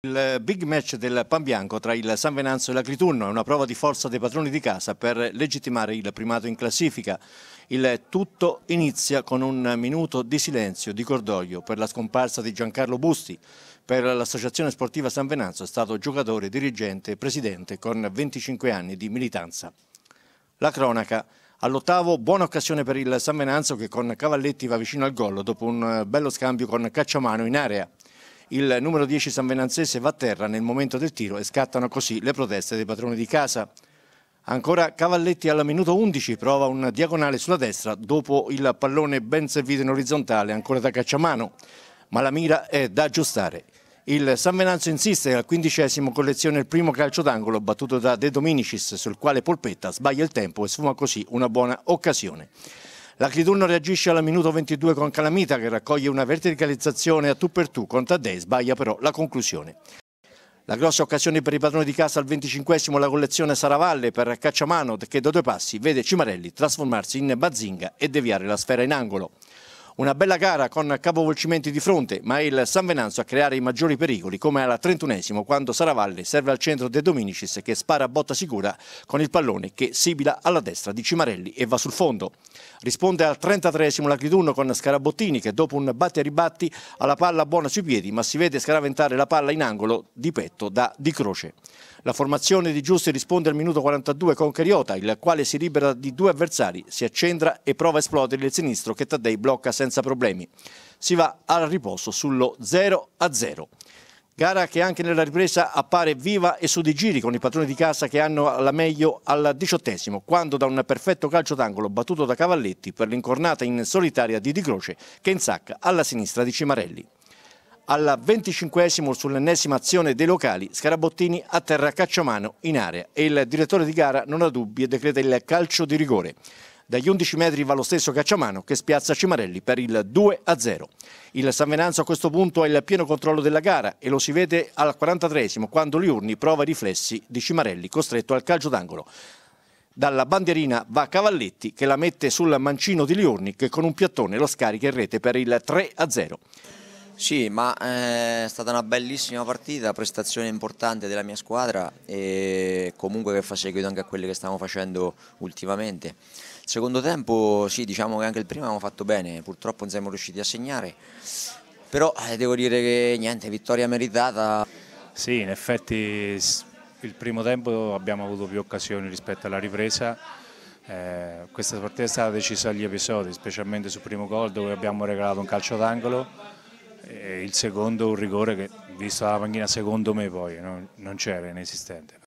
Il big match del Pan Bianco tra il San Venanzo e la Cliturno è una prova di forza dei padroni di casa per legittimare il primato in classifica. Il tutto inizia con un minuto di silenzio, di cordoglio per la scomparsa di Giancarlo Busti. Per l'Associazione Sportiva San Venanzo è stato giocatore, dirigente e presidente con 25 anni di militanza. La cronaca All'ottavo, buona occasione per il San Venanzo che con Cavalletti va vicino al gol dopo un bello scambio con Cacciamano in area il numero 10 sanvenanzese va a terra nel momento del tiro e scattano così le proteste dei padroni di casa. Ancora Cavalletti al minuto 11 prova un diagonale sulla destra dopo il pallone ben servito in orizzontale ancora da cacciamano, ma la mira è da aggiustare. Il San Venanzio insiste al quindicesimo collezione il primo calcio d'angolo battuto da De Dominicis sul quale Polpetta sbaglia il tempo e sfuma così una buona occasione. La Cliturno reagisce alla minuto 22 con Calamita che raccoglie una verticalizzazione a tu per tu con Taddei, sbaglia però la conclusione. La grossa occasione per i padroni di casa al 25 la collezione Saravalle per Cacciamano che da due passi vede Cimarelli trasformarsi in Bazinga e deviare la sfera in angolo. Una bella gara con capovolcimenti di fronte, ma il San Venanzo a creare i maggiori pericoli, come alla 31 esimo quando Saravalle serve al centro De Dominicis che spara a botta sicura con il pallone che sibila alla destra di Cimarelli e va sul fondo. Risponde al 33 esimo Lagridunno con Scarabottini che dopo un batte e ribatti ha la palla buona sui piedi, ma si vede scaraventare la palla in angolo di petto da Di Croce. La formazione di Giusti risponde al minuto 42 con Cariota, il quale si libera di due avversari, si accendra e prova a esplodere il sinistro che Taddei blocca senza senza problemi. Si va al riposo sullo 0 a 0. Gara che anche nella ripresa appare viva e su di giri con i padroni di casa che hanno la meglio al diciottesimo, quando da un perfetto calcio d'angolo battuto da Cavalletti per l'incornata in solitaria di Di Croce che insacca alla sinistra di Cimarelli. Al venticinquesimo sull'ennesima azione dei locali, Scarabottini atterra a cacciamano in area e il direttore di gara non ha dubbi e decreta il calcio di rigore. Dagli 11 metri va lo stesso Cacciamano che spiazza Cimarelli per il 2-0. a Il San Venanzo a questo punto ha il pieno controllo della gara e lo si vede al 43 quando Liurni prova i riflessi di Cimarelli costretto al calcio d'angolo. Dalla bandierina va Cavalletti che la mette sul mancino di Liurni che con un piattone lo scarica in rete per il 3-0. a sì, ma eh, è stata una bellissima partita, prestazione importante della mia squadra e comunque che fa seguito anche a quelle che stiamo facendo ultimamente. Secondo tempo sì, diciamo che anche il primo abbiamo fatto bene, purtroppo non siamo riusciti a segnare, però eh, devo dire che niente, vittoria meritata. Sì, in effetti il primo tempo abbiamo avuto più occasioni rispetto alla ripresa, eh, questa partita è stata decisa agli episodi, specialmente sul primo gol dove abbiamo regalato un calcio d'angolo e il secondo un rigore che, visto la panchina, secondo me poi no, non c'era, inesistente.